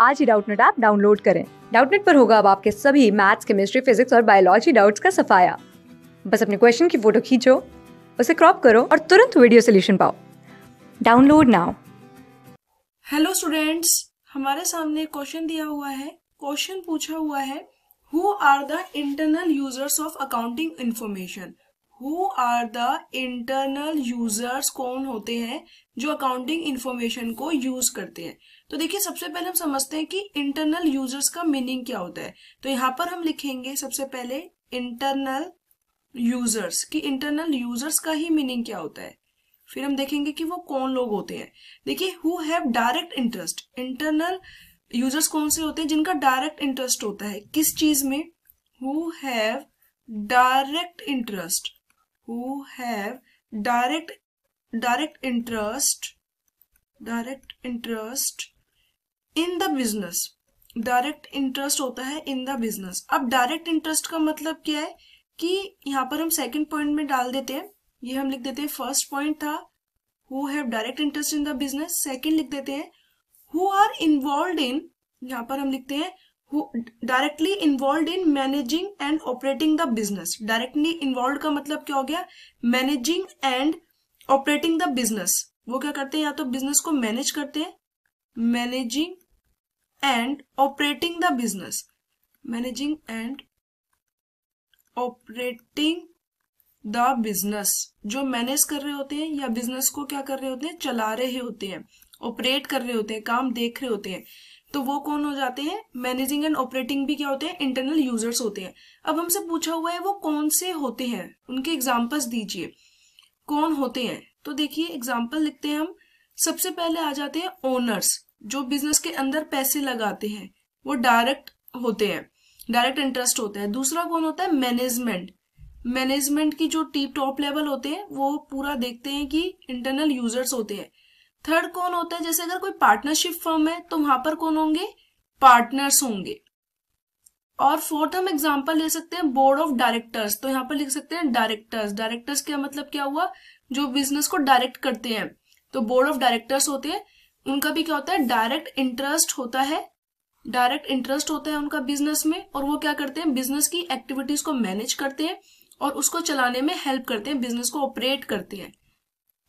आज ही Doubtnut app download करें डाउटनेट पर होगा अब आपके सभी मैथ्स केमिस्ट्री फिजिक्स और बायोलॉजी डाउट्स का सफाया बस अपने क्वेश्चन की फोटो खींचो उसे क्रॉप करो और तुरंत वीडियो सोल्यूशन पाओ डाउनलोड नाउ हेलो स्टूडेंट्स हमारे सामने क्वेश्चन दिया हुआ है क्वेश्चन पूछा हुआ है who are the internal users of accounting information who are the internal users कौन होते हैं जो अकाउंटिंग इन्फॉर्मेशन को यूज करते हैं तो देखिए सबसे पहले हम समझते हैं कि इंटरनल यूजर्स का मीनिंग क्या होता है तो यहाँ पर हम लिखेंगे सबसे पहले इंटरनल यूजर्स कि इंटरनल यूजर्स का ही मीनिंग क्या होता है फिर हम देखेंगे कि वो कौन लोग होते हैं देखिए who have direct interest internal users कौन से होते हैं जिनका डायरेक्ट इंटरेस्ट होता है किस चीज में who have direct interest who have direct direct interest direct interest in the business direct interest होता है in the business अब direct interest का मतलब क्या है कि यहाँ पर हम second point में डाल देते हैं ये हम लिख देते हैं first point था who have direct interest in the business second लिख देते हैं who are involved in यहाँ पर हम लिखते हैं who directly involved in managing and operating the business directly involved का मतलब क्या हो गया managing and operating the business वो क्या करते हैं या तो business को manage करते हैं managing and operating the business managing and operating the business जो मैनेज कर रहे होते हैं या बिजनेस को क्या कर रहे होते हैं चला रहे होते हैं ऑपरेट कर रहे होते हैं काम देख रहे होते हैं तो वो कौन हो जाते हैं मैनेजिंग एंड ऑपरेटिंग भी क्या होते हैं इंटरनल यूजर्स होते हैं अब हमसे पूछा हुआ है वो कौन से होते हैं उनके एग्जाम्पल्स दीजिए कौन होते हैं तो देखिए एग्जाम्पल लिखते हैं हम सबसे पहले आ जाते हैं ओनर्स जो बिजनेस के अंदर पैसे लगाते हैं वो डायरेक्ट होते हैं डायरेक्ट इंटरेस्ट होता है दूसरा कौन होता है मैनेजमेंट मैनेजमेंट की जो टीप टॉप लेवल होते हैं वो पूरा देखते हैं कि इंटरनल यूजर्स होते हैं थर्ड कौन होता है जैसे अगर कोई पार्टनरशिप फर्म है तो वहां पर कौन होंगे पार्टनर्स होंगे और फोर्थ हम एग्जाम्पल ले सकते हैं बोर्ड ऑफ डायरेक्टर्स तो यहाँ पर लिख सकते हैं डायरेक्टर्स डायरेक्टर्स का मतलब क्या हुआ जो बिजनेस को डायरेक्ट करते हैं तो बोर्ड ऑफ डायरेक्टर्स होते हैं उनका भी क्या होता है डायरेक्ट इंटरेस्ट होता है डायरेक्ट इंटरेस्ट होता है उनका बिजनेस में और वो क्या करते हैं बिजनेस की एक्टिविटीज को मैनेज करते हैं और उसको चलाने में हेल्प करते हैं बिजनेस को ऑपरेट करते हैं